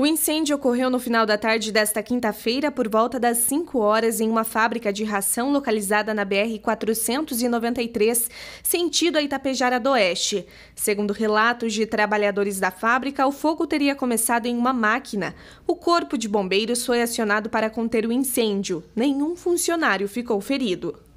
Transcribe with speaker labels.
Speaker 1: O incêndio ocorreu no final da tarde desta quinta-feira, por volta das 5 horas, em uma fábrica de ração localizada na BR-493, sentido a Itapejara do Oeste. Segundo relatos de trabalhadores da fábrica, o fogo teria começado em uma máquina. O corpo de bombeiros foi acionado para conter o incêndio. Nenhum funcionário ficou ferido.